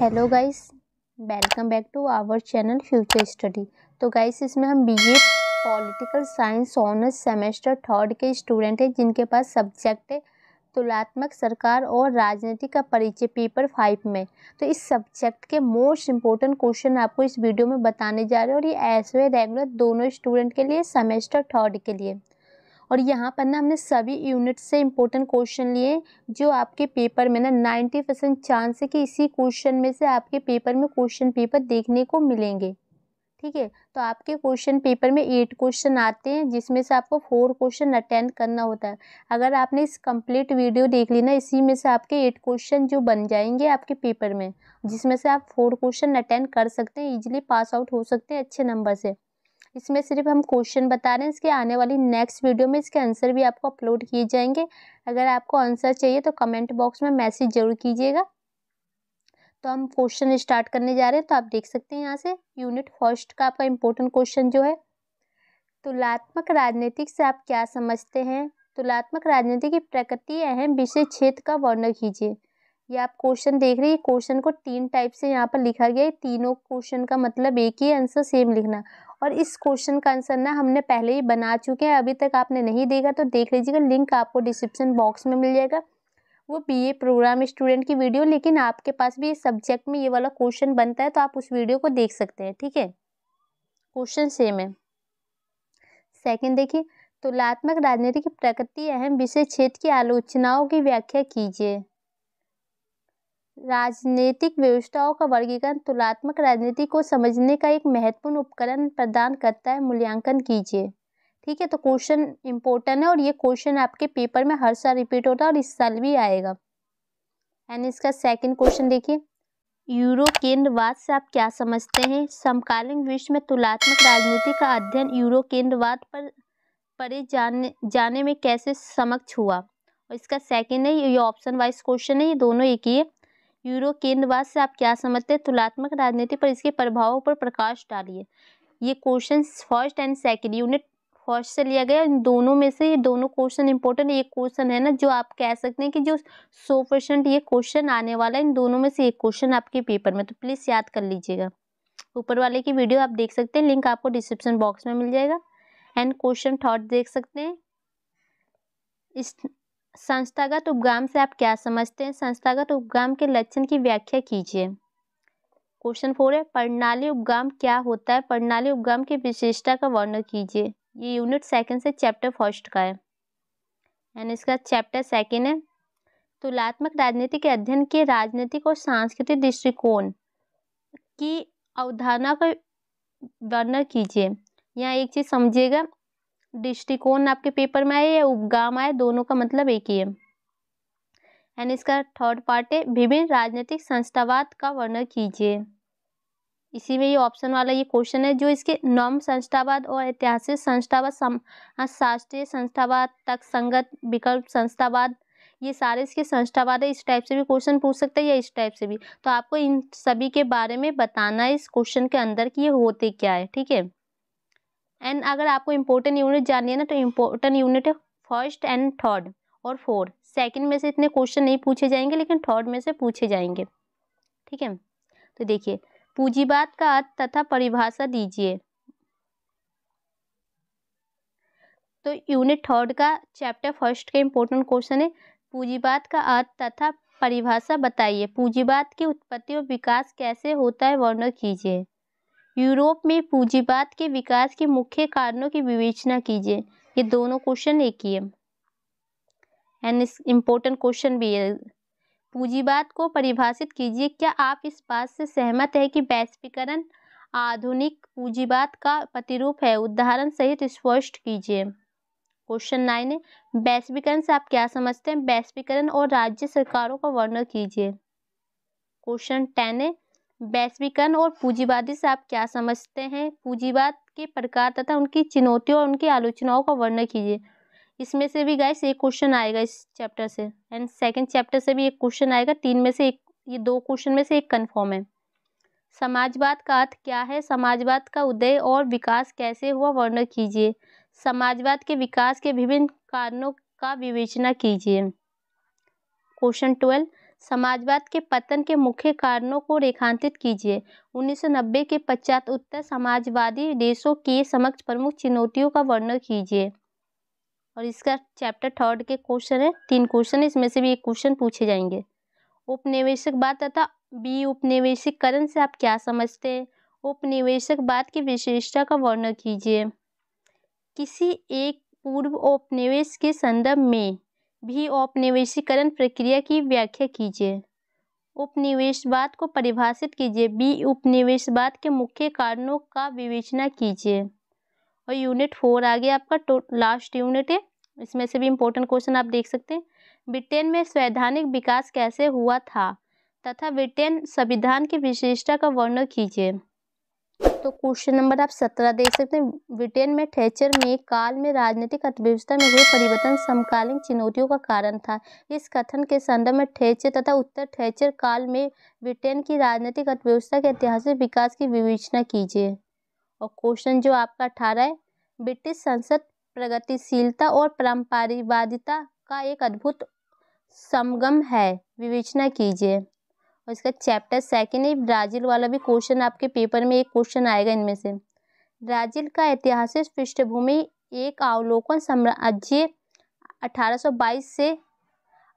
hello guys welcome back to our channel future study तो guys इसमें हम BA political science honours semester third के student हैं जिनके पास सब्जेक्ट है तुलनात्मक सरकार और राजनीति का परिचय पेपर फाइव में तो इस सब्जेक्ट के मोस्ट इंपॉर्टेंट क्वेश्चन आपको इस वीडियो में बताने जा रहे हैं और ये ऐसे रेगुलर दोनों स्टूडेंट के लिए सेमेस्टर थर्ड के लिए और यहाँ पर ना हमने सभी यूनिट से इम्पोर्टेंट क्वेश्चन लिए जो आपके पेपर में ना नाइन्टी परसेंट चांस है कि इसी क्वेश्चन में से आपके पेपर में क्वेश्चन पेपर देखने को मिलेंगे ठीक है तो आपके क्वेश्चन पेपर में एट क्वेश्चन आते हैं जिसमें से आपको फोर क्वेश्चन अटेंड करना होता है अगर आपने इस कंप्लीट वीडियो देख ली ना इसी में से आपके एट क्वेश्चन जो बन जाएंगे आपके पेपर में जिसमें से आप फोर क्वेश्चन अटेंड कर सकते हैं इजीली पास आउट हो सकते हैं अच्छे नंबर से इसमें सिर्फ हम क्वेश्चन बता रहे हैं इसके आने वाली नेक्स्ट वीडियो में इसके आंसर भी आपको अपलोड किए जाएंगे अगर आपको आंसर चाहिए तो कमेंट बॉक्स में मैसेज जरूर कीजिएगा तो हम क्वेश्चन स्टार्ट करने जा रहे हैं तो आप देख सकते हैं यहाँ से यूनिट फर्स्ट का आपका इम्पोर्टेंट क्वेश्चन जो है तुलनात्मक राजनीतिक से आप क्या समझते हैं तुलनात्मक राजनीति की प्रकृति अहम विषय क्षेत्र का वर्णन कीजिए ये आप क्वेश्चन देख रहे हैं क्वेश्चन को तीन टाइप से यहाँ पर लिखा गया है तीनों क्वेश्चन का मतलब एक ही आंसर सेम लिखना और इस क्वेश्चन का आंसर ना हमने पहले ही बना चुके हैं अभी तक आपने नहीं देखा तो देख लीजिएगा लिंक आपको डिस्क्रिप्शन बॉक्स में मिल जाएगा वो बीए प्रोग्राम स्टूडेंट की वीडियो लेकिन आपके पास भी इस सब्जेक्ट में ये वाला क्वेश्चन बनता है तो आप उस वीडियो को देख सकते हैं ठीक है क्वेश्चन सेम है सेकेंड देखिए तुलनात्मक राजनीति की प्रकृति अहम विषय क्षेत्र की आलोचनाओं की व्याख्या कीजिए राजनीतिक व्यवस्थाओं का वर्गीकरण तुलनात्मक राजनीति को समझने का एक महत्वपूर्ण उपकरण प्रदान करता है मूल्यांकन कीजिए ठीक है तो क्वेश्चन इंपॉर्टेंट है और ये क्वेश्चन आपके पेपर में हर साल रिपीट होता है और इस साल भी आएगा एंड इसका सेकंड क्वेश्चन देखिए यूरो केंद्रवाद से आप क्या समझते हैं समकालीन विश्व में तुलनात्मक राजनीति का अध्ययन यूरो केंद्रवाद पर परे जाने जाने में कैसे समक्ष हुआ और इसका सेकंड है ये ऑप्शन वाइज क्वेश्चन है ये दोनों एक ही है यूरो केंद्रवाद से आप क्या समझते हैं तुलनात्मक राजनीति पर इसके प्रभावों पर प्रकाश डालिए ये question first and second unit first से लिया गया इन दोनों में से ये दोनों क्वेश्चन इंपॉर्टेंट एक क्वेश्चन है ना जो आप कह सकते हैं कि जो सौ परसेंट ये क्वेश्चन आने वाला है इन दोनों में से एक क्वेश्चन आपके पेपर में तो प्लीज़ याद कर लीजिएगा ऊपर वाले की वीडियो आप देख सकते हैं लिंक आपको डिस्क्रिप्शन बॉक्स में मिल जाएगा एंड क्वेश्चन थॉट देख सकते हैं इस संस्थागत उपगाम से आप क्या समझते हैं संस्थागत उपगाम के लक्षण की व्याख्या कीजिए क्वेश्चन फोर है प्रणाली उपगाम क्या होता है प्रणाली उपगाम की विशेषता का वर्णन कीजिए ये यूनिट सेकंड से चैप्टर फर्स्ट का है यानी इसका चैप्टर सेकंड है तुलनात्मक राजनीति के अध्ययन के राजनीतिक और सांस्कृतिक दृष्टिकोण की अवधारणा का वर्णन कीजिए यहाँ एक चीज़ समझिएगा दृष्टिकोण आपके पेपर में आए या उपगाम आए दोनों का मतलब एक ही है एंड इसका थर्ड पार्ट है विभिन्न राजनीतिक संस्थावाद का वर्णन कीजिए इसी में ये ऑप्शन वाला ये क्वेश्चन है जो इसके नॉम संस्थावाद और ऐतिहासिक संस्थावाद हाँ, शास्त्रीय संस्थावाद तक संगत विकल्प संस्थावाद ये सारे इसके संस्थावाद है इस टाइप से भी क्वेश्चन पूछ सकते हैं या इस टाइप से भी तो आपको इन सभी के बारे में बताना है इस क्वेश्चन के अंदर कि ये होते क्या है ठीक है एंड अगर आपको इम्पोर्टेंट यूनिट जाननी है ना तो इम्पोर्टेंट यूनिट है फर्स्ट एंड थर्ड और फोर्थ सेकंड में से इतने क्वेश्चन नहीं पूछे जाएंगे लेकिन थर्ड में से पूछे जाएंगे ठीक है तो देखिए पूंजीवाद का अर्थ तथा परिभाषा दीजिए तो यूनिट थर्ड का चैप्टर फर्स्ट का इम्पोर्टेंट क्वेश्चन है पूंजीवाद का अर्थ तथा परिभाषा बताइए पूंजीवाद की उत्पत्ति और विकास कैसे होता है वर्णन कीजिए यूरोप में पूंजीवाद के विकास के मुख्य कारणों की विवेचना कीजिए ये दोनों क्वेश्चन एक ही है एंड इम्पोर्टेंट क्वेश्चन भी है पूंजीवाद को परिभाषित कीजिए क्या आप इस बात से सहमत है कि वैश्वीकरण आधुनिक पूंजीवाद का प्रतिरूप है उदाहरण सहित स्पष्ट कीजिए क्वेश्चन नाइन है वैश्वीकरण से आप क्या समझते हैं वैश्वीकरण और राज्य सरकारों का वर्णन कीजिए क्वेश्चन टेन है वैश्वीकरण और पूंजीवादी से आप क्या समझते हैं पूंजीवाद के प्रकार तथा उनकी चुनौतियों और उनकी आलोचनाओं का वर्णन कीजिए इसमें से भी गाइस एक क्वेश्चन आएगा इस चैप्टर से एंड सेकंड चैप्टर से भी एक क्वेश्चन आएगा तीन में से एक ये दो क्वेश्चन में से एक कन्फर्म है समाजवाद का अर्थ क्या है समाजवाद का उदय और विकास कैसे हुआ वर्णन कीजिए समाजवाद के विकास के विभिन्न कारणों का विवेचना कीजिए क्वेश्चन ट्वेल्व समाजवाद के पतन के मुख्य कारणों को रेखांकित कीजिए 1990 के पश्चात उत्तर समाजवादी देशों के समक्ष प्रमुख चुनौतियों का वर्णन कीजिए और इसका चैप्टर थर्ड के क्वेश्चन है तीन क्वेश्चन इसमें से भी एक क्वेश्चन पूछे जाएंगे उपनिवेशकवाद तथा बी उपनिवेशीकरण से आप क्या समझते हैं उपनिवेशकवाद की विशेषता का वर्णन कीजिए किसी एक पूर्व उपनिवेश के संदर्भ में भी औपनिवेशीकरण प्रक्रिया की व्याख्या कीजिए उपनिवेशवाद को परिभाषित कीजिए बी उपनिवेशवाद के मुख्य कारणों का विवेचना कीजिए और यूनिट फोर आगे आपका लास्ट यूनिट है इसमें से भी इम्पोर्टेंट क्वेश्चन आप देख सकते हैं ब्रिटेन में संवैधानिक विकास कैसे हुआ था तथा ब्रिटेन संविधान की विशेषता का वर्णन कीजिए तो क्वेश्चन नंबर आप सत्रह देख सकते हैं ब्रिटेन में थैचर में काल में राजनीतिक अर्थव्यवस्था में हुए परिवर्तन समकालीन चुनौतियों का कारण था इस कथन के संदर्भ में थैचर तथा उत्तर थैचर काल में ब्रिटेन की राजनीतिक अर्थव्यवस्था के ऐतिहासिक विकास की विवेचना कीजिए और क्वेश्चन जो आपका अठारह है ब्रिटिश संसद प्रगतिशीलता और परम्परिवादिता का एक अद्भुत समगम है विवेचना कीजिए और इसका चैप्टर सेकेंड है ब्राज़ील वाला भी क्वेश्चन आपके पेपर में एक क्वेश्चन आएगा इनमें से ब्राज़ील का ऐतिहासिक पृष्ठभूमि एक अवलोकन साम्राज्य 1822 से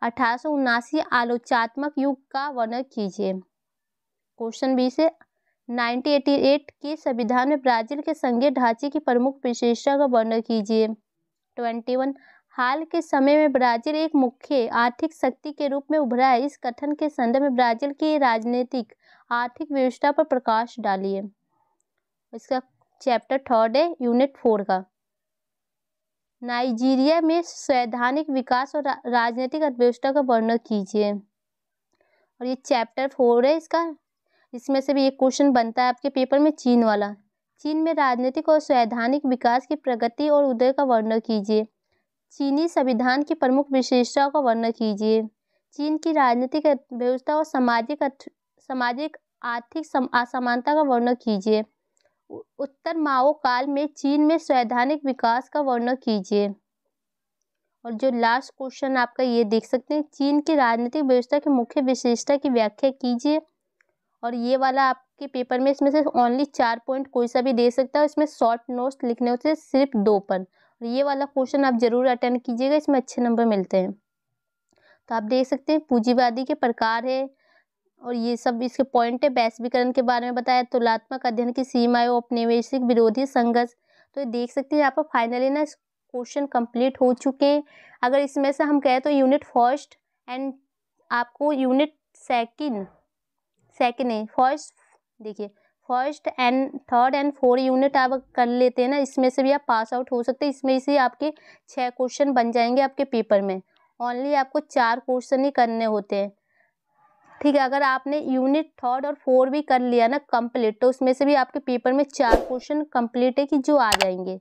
अठारह आलोचनात्मक युग का वर्णन कीजिए क्वेश्चन बी से 1988 के संविधान में ब्राज़ील के संघीय ढांचे की प्रमुख विशेषता का वर्णन कीजिए 21 वन हाल के समय में ब्राजील एक मुख्य आर्थिक शक्ति के रूप में उभरा है इस कथन के संदर्भ में ब्राजील की राजनीतिक आर्थिक व्यवस्था पर प्रकाश डालिए इसका चैप्टर थर्ड है यूनिट फोर का नाइजीरिया में संवैधानिक विकास और राजनीतिक अर्थव्यवस्था का वर्णन कीजिए और ये चैप्टर फोर है इसका इसमें से भी एक क्वेश्चन बनता है आपके पेपर में चीन वाला चीन में राजनीतिक और संवैधानिक विकास की प्रगति और उदय का वर्णन कीजिए चीनी संविधान की प्रमुख विशेषताओं का वर्णन कीजिए चीन की राजनीतिक व्यवस्था और सामाजिक सामाजिक आर्थिक असमानता का वर्णन कीजिए उत्तर माओ काल में चीन में संवैधानिक विकास का वर्णन कीजिए और जो लास्ट क्वेश्चन आपका ये देख सकते हैं चीन की राजनीतिक व्यवस्था की मुख्य विशेषता की व्याख्या कीजिए और ये वाला आपके पेपर में इसमें से ओनली चार पॉइंट कोई सा भी दे सकता है इसमें शॉर्ट नोट्स लिखने होते हैं सिर्फ दो पर ये वाला क्वेश्चन आप जरूर अटेंड कीजिएगा इसमें अच्छे नंबर मिलते हैं तो आप देख सकते हैं पूंजीवादी के प्रकार है और ये सब इसके पॉइंट है वैश्वीकरण के बारे में बताया तुलनात्मक अध्ययन की सीमाएं औपनिवेशिक विरोधी संघर्ष तो ये देख सकते हैं यहाँ पर फाइनली ना क्वेश्चन कंप्लीट हो चुके हैं अगर इसमें से हम कहें तो यूनिट फर्स्ट एंड आपको यूनिट सेकंड सेकंड है फर्स्ट देखिए first and third and four unit आप कर लेते हैं ना इसमें से भी आप पास आउट हो सकते हैं इसमें से आपके छः क्वेश्चन बन जाएंगे आपके पेपर में ओनली आपको चार क्वेश्चन ही करने होते हैं ठीक है अगर आपने यूनिट थर्ड और फोर भी कर लिया ना कंप्लीट तो उसमें से भी आपके पेपर में चार क्वेश्चन कंप्लीट है कि जो आ जाएंगे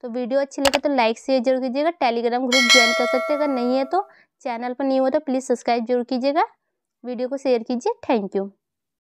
तो वीडियो अच्छी लगे तो लाइक शेयर जरूर कीजिएगा टेलीग्राम ग्रुप ज्वाइन कर सकते हैं अगर नहीं है तो चैनल पर नहीं हो तो प्लीज़ सब्सक्राइब जरूर कीजिएगा वीडियो को शेयर कीजिए थैंक यू